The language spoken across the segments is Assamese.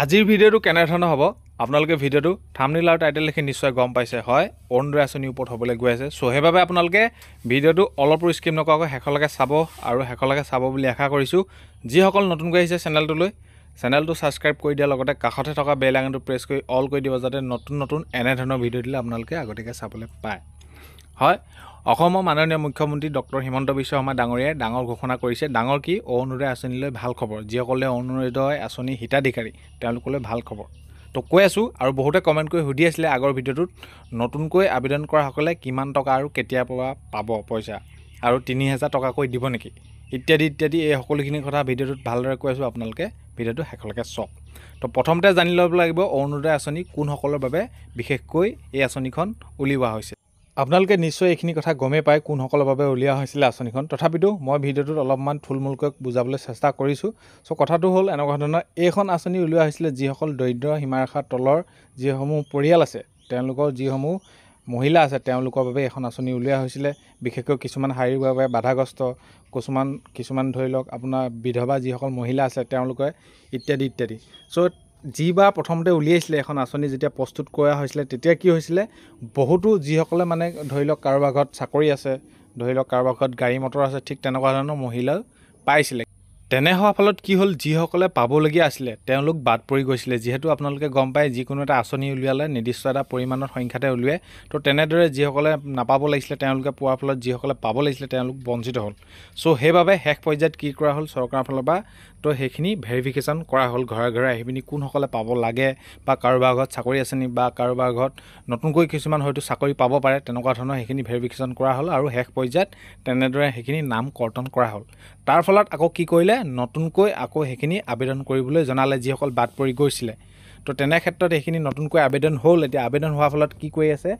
আজিৰ ভিডিঅ'টো কেনেধৰণৰ হ'ব আপোনালোকে ভিডিঅ'টো থামনিল আৰু টাইটেল লিখি নিশ্চয় গম পাইছে হয় অৰুণোদয় আঁচনিৰ ওপৰত হ'বলৈ গৈ আছে চ' সেইবাবে আপোনালোকে ভিডিঅ'টো অলপো স্কিপ নকৰাকৈ শেষলৈকে চাব আৰু শেষলৈকে চাব বুলি আশা কৰিছোঁ যিসকল নতুনকৈ আহিছে চেনেলটোলৈ চেনেলটো ছাবস্ক্ৰাইব কৰি দিয়াৰ লগতে কাষতে থকা বেল আইকনটো প্ৰেছ কৰি অল কৰি দিব যাতে নতুন নতুন এনেধৰণৰ ভিডিঅ' দিলে আপোনালোকে আগতীয়াকৈ চাবলৈ পায় হয় অসমৰ মাননীয় মুখ্যমন্ত্ৰী ডক্টৰ হিমন্ত বিশ্ব শৰ্মা ডাঙৰীয়াই ডাঙৰ ঘোষণা কৰিছে ডাঙৰ কি অৰুণোদয় আঁচনিলৈ ভাল খবৰ যিসকলে অৰুণোদয় আঁচনি হিতাধিকাৰী তেওঁলোকলৈ ভাল খবৰ তো কৈ আছোঁ আৰু বহুতে কমেণ্ট কৰি সুধি আছিলে আগৰ ভিডিঅ'টোত নতুনকৈ আবেদন কৰাসকলে কিমান টকা আৰু কেতিয়াৰ পৰা পাব পইচা আৰু তিনি হেজাৰ টকাকৈ দিব নেকি ইত্যাদি ইত্যাদি এই সকলোখিনি কথা ভিডিঅ'টোত ভালদৰে কৈ আছোঁ আপোনালোকে ভিডিঅ'টো শেষলৈকে চাওক তো প্ৰথমতে জানি ল'ব লাগিব অৰুণোদয় আঁচনি কোনসকলৰ বাবে বিশেষকৈ এই আঁচনিখন উলিওৱা হৈছে আপোনালোকে নিশ্চয় এইখিনি কথা গমেই পায় কোনসকলৰ বাবে উলিওৱা হৈছিলে আঁচনিখন তথাপিতো মই ভিডিঅ'টোত অলপমান থুলমূলকৈ বুজাবলৈ চেষ্টা কৰিছোঁ চ' কথাটো হ'ল এনেকুৱা ধৰণৰ এইখন আঁচনি উলিওৱা হৈছিলে যিসকল দৰিদ্ৰ সীমাৰেখাৰ তলৰ যিসমূহ পৰিয়াল আছে তেওঁলোকৰ যিসমূহ মহিলা আছে তেওঁলোকৰ বাবে এইখন আঁচনি উলিওৱা হৈছিলে বিশেষকৈ কিছুমান শাৰীৰিকভাৱে বাধাগ্ৰস্ত কিছুমান কিছুমান ধৰি লওক আপোনাৰ বিধৱা যিসকল মহিলা আছে তেওঁলোকে ইত্যাদি ইত্যাদি চ' যি বা প্ৰথমতে উলিয়াইছিলে এখন আঁচনি যেতিয়া প্ৰস্তুত কৰা হৈছিলে তেতিয়া কি হৈছিলে বহুতো যিসকলে মানে ধৰি লওক কাৰোবাৰ ঘৰত চাকৰি আছে ধৰি লওক কাৰোবাৰ ঘৰত গাড়ী মটৰ আছে ঠিক তেনেকুৱা ধৰণৰ মহিলাও পাইছিলে তেনে হোৱাৰ ফলত কি হ'ল যিসকলে পাবলগীয়া আছিলে তেওঁলোক বাদ পৰি গৈছিলে যিহেতু আপোনালোকে গম পায় যিকোনো এটা আঁচনি উলিয়ালে নিৰ্দিষ্ট এটা পৰিমাণৰ সংখ্যাতে উলিয়াই তো তেনেদৰে যিসকলে নাপাব লাগিছিলে তেওঁলোকে পোৱাৰ ফলত যিসকলে পাব লাগিছিলে তেওঁলোক বঞ্চিত হ'ল চ' সেইবাবে শেষ পৰ্যায়ত কি কৰা হ'ল চৰকাৰৰ ফালৰ পৰা তো সেইখিনি ভেৰিফিকেশ্যন কৰা হ'ল ঘৰে ঘৰে আহি পিনি কোনসকলে পাব লাগে বা কাৰোবাৰ ঘৰত চাকৰি আছে নি বা কাৰোবাৰ ঘৰত নতুনকৈ কিছুমান হয়তো চাকৰি পাব পাৰে তেনেকুৱা ধৰণৰ সেইখিনি ভেৰিফিকেশ্যন কৰা হ'ল আৰু শেষ পৰ্যায়ত তেনেদৰে সেইখিনি নাম কৰ্তন কৰা হ'ল তাৰ ফলত আকৌ কি কৰিলে নতুনকৈ আকৌ সেইখিনি আবেদন কৰিবলৈ জনালে যিসকল বাদ পৰি গৈছিলে তো তেনে ক্ষেত্ৰত সেইখিনি নতুনকৈ আবেদন হ'ল এতিয়া আবেদন হোৱাৰ ফলত কি কৈ আছে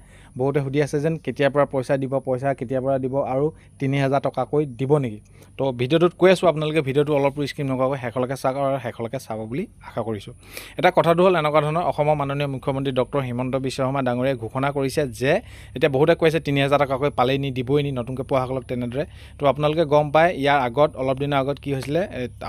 বহুতে সুধি আছে যেন কেতিয়াৰ পৰা পইচা দিব পইচা কেতিয়াৰ পৰা দিব আৰু তিনি হাজাৰ টকাকৈ দিব নেকি তো ভিডিঅ'টোত কৈ আছোঁ আপোনালোকে ভিডিঅ'টো অলপ স্ক্ৰীম নকৰাকৈ শেষলৈকে চাওক আৰু শেষলৈকে চাব বুলি আশা কৰিছোঁ এটা কথাটো হ'ল এনেকুৱা ধৰণৰ অসমৰ মাননীয় মুখ্যমন্ত্ৰী ডক্টৰ হিমন্ত বিশ্ব শৰ্মা ডাঙৰীয়াই ঘোষণা কৰিছে যে এতিয়া বহুতে কৈ আছে তিনি হাজাৰ টকাকৈ পালেই নি দিবই নি নতুনকৈ পোৱাসকলক তেনেদৰে তো আপোনালোকে গম পায় ইয়াৰ আগত অলপ দিনৰ আগত কি হৈছিলে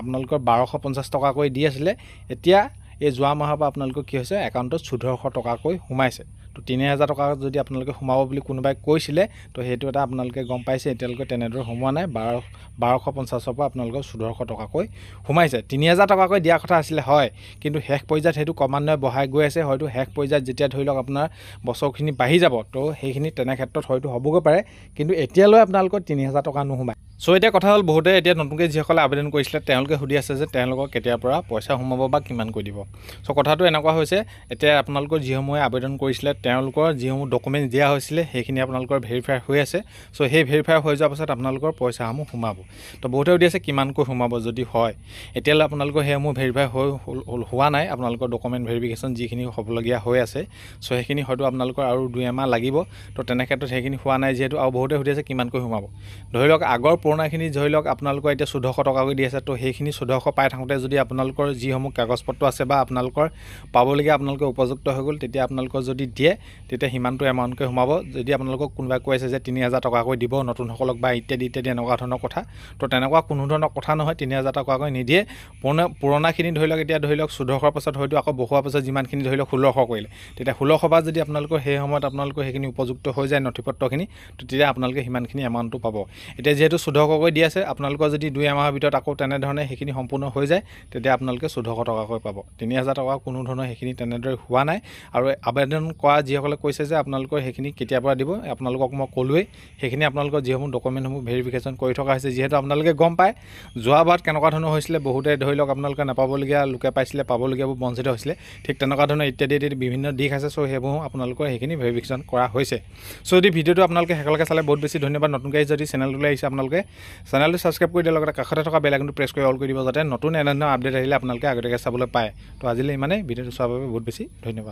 আপোনালোকৰ বাৰশ পঞ্চাছ টকাকৈ দি আছিলে এতিয়া এই যোৱা মাহৰ পৰা আপোনালোকৰ কি হৈছে একাউণ্টত চৈধ্যশ টকাকৈ সোমাইছে তো তিনি হাজাৰ টকা যদি আপোনালোকে সোমাব বুলি কোনোবাই কৈছিলে তো সেইটো এটা আপোনালোকে গম পাইছে এতিয়ালৈকে তেনেদৰে সোমোৱা নাই বাৰ বাৰশ পঞ্চাছৰ পৰা আপোনালোকে চৈধ্যশ টকাকৈ সোমাইছে তিনি হাজাৰ টকাকৈ দিয়া কথা আছিলে হয় কিন্তু শেষ পৰ্যায়ত সেইটো ক্ৰমান্বয়ে বঢ়াই গৈ আছে হয়তো শেষ পৰ্যায়ত যেতিয়া ধৰি লওক আপোনাৰ বছৰখিনি বাঢ়ি যাব তো সেইখিনি তেনে ক্ষেত্ৰত হয়তো হ'বগৈ পাৰে কিন্তু এতিয়ালৈ আপোনালোকৰ তিনি হাজাৰ টকা নোসোমায় চ' এতিয়া কথা হ'ল বহুতে এতিয়া নতুনকৈ যিসকলে আবেদন কৰিছিলে তেওঁলোকে সুধি আছে যে তেওঁলোকক কেতিয়াৰ পৰা পইচা সোমাব বা কিমান কৈ দিব চ' কথাটো এনেকুৱা হৈছে এতিয়া আপোনালোকৰ যিসমূহে আবেদন কৰিছিলে তেওঁলোকৰ যিসমূহ ডকুমেণ্ট দিয়া হৈছিলে সেইখিনি আপোনালোকৰ ভেৰিফাই হৈ আছে চ' সেই ভেৰিফাই হৈ যোৱাৰ পাছত আপোনালোকৰ পইচাসমূহ সোমাব তো বহুতে সুধি আছে কিমানকৈ সোমাব যদি হয় এতিয়ালৈ আপোনালোকৰ সেইসমূহ ভেৰিফাই হৈ হোৱা নাই আপোনালোকৰ ডকুমেণ্ট ভেৰিফিকেশ্যন যিখিনি হ'বলগীয়া হৈ আছে চ' সেইখিনি হয়তো আপোনালোকৰ আৰু দুই এমাহ লাগিব তো তেনে ক্ষেত্ৰত সেইখিনি হোৱা নাই যিহেতু আৰু বহুতে সুধি আছে কিমানকৈ সোমাব ধৰি লওক আগৰ পুৰণাখিনি ধৰি লওক আপোনালোকৰ এতিয়া চৈধ্যশ টকাকৈ দি আছে তো সেইখিনি চৈধ্যশ পাই থাকোঁতে যদি আপোনালোকৰ যিসমূহ কাগজ পত্ৰ আছে বা আপোনালোকৰ পাবলগীয়া আপোনালোকে উপযুক্ত হৈ গ'ল তেতিয়া আপোনালোকৰ যদি দিয়ে তেতিয়া সিমানটো এমাউণ্টকৈ সোমাব যদি আপোনালোকক কোনোবাই কৈ আছে যে তিনি হাজাৰ টকাকৈ দিব নতুনসকলক বা ইত্যাদি ইত্যাদি এনেকুৱা ধৰণৰ কথা তো তেনেকুৱা কোনো ধৰণৰ কথা নহয় তিনি হাজাৰ টকাকৈ নিদিয়ে পুৰণা পুৰণাখিনি ধৰি লওক এতিয়া ধৰি লওক চৈধ্যশৰ পাছত হয়তো আকৌ বহোৱাৰ পাছত যিমানখিনি ধৰি লওক ষোল্লশ কৰিলে তেতিয়া ষোল্লশ বা যদি আপোনালোকৰ সেই সময়ত আপোনালোকৰ সেইখিনি উপযুক্ত হৈ যায় নথি পত্ৰখিনি তেতিয়া আপোনালোকে সিমানখিনি এমাউণ্টটো পাব এতিয়া যিহেতু চৈধ্যশকৈ দি আছে আপোনালোকৰ যদি দুই এমাহৰ ভিতৰত আকৌ তেনেধৰণে সেইখিনি সম্পূৰ্ণ হৈ যায় তেতিয়া আপোনালোকে চৈধ্যশ টকাকৈ পাব তিনি হাজাৰ টকা কোনো ধৰণৰ সেইখিনি তেনেদৰে হোৱা নাই আৰু আবেদন কৰা যিসকলে কৈছে যে আপোনালোকৰ সেইখিনি কেতিয়াৰ পৰা দিব আপোনালোকক মই ক'লোৱেই সেইখিনি আপোনালোকৰ যিসমূহ ডকুমেণ্টসমূহ ভেৰিফিকেশ্যন কৰি থকা হৈছে যিহেতু আপোনালোকে গম পায় যোৱাবাৰত কেনেকুৱা ধৰণৰ হৈছিলে বহুতে ধৰি লওক আপোনালোকে নাপাবলগীয়া লোকে পাইছিলে পাবলগীয়াবোৰ বঞ্চিত হৈছিলে ঠিক তেনেকুৱা ধৰণৰ ইত্যাদি ইত্যাদি বিভিন্ন দিশ আছে চ' সেইসমূহ আপোনালোকৰ সেইখিনি ভেৰিফিকেশ্যন কৰা হৈছে চ' যদি ভিডিঅ'টো আপোনালোকে শেষলৈকে চালে বহুত বেছি ধন্যবাদ নতুনকৈ যদি চেনেলটোলৈ আহিছে আপোনালোকে চেনেলটো ছাবস্ক্ৰাইব কৰি দিয়াৰ লগতে কাষতে থকা বেল আইকনটো প্ৰেছ কৰি অল কৰি দিব যাতে নতুন এনেধৰণৰ আপডেট আহিলে আপোনালোকে আগতীয়াকৈ চাবলৈ পায় তো আজিলৈ ইমানেই ভিডিঅ'টো চোৱাৰ বাবে বহুত বেছি ধন্যবাদ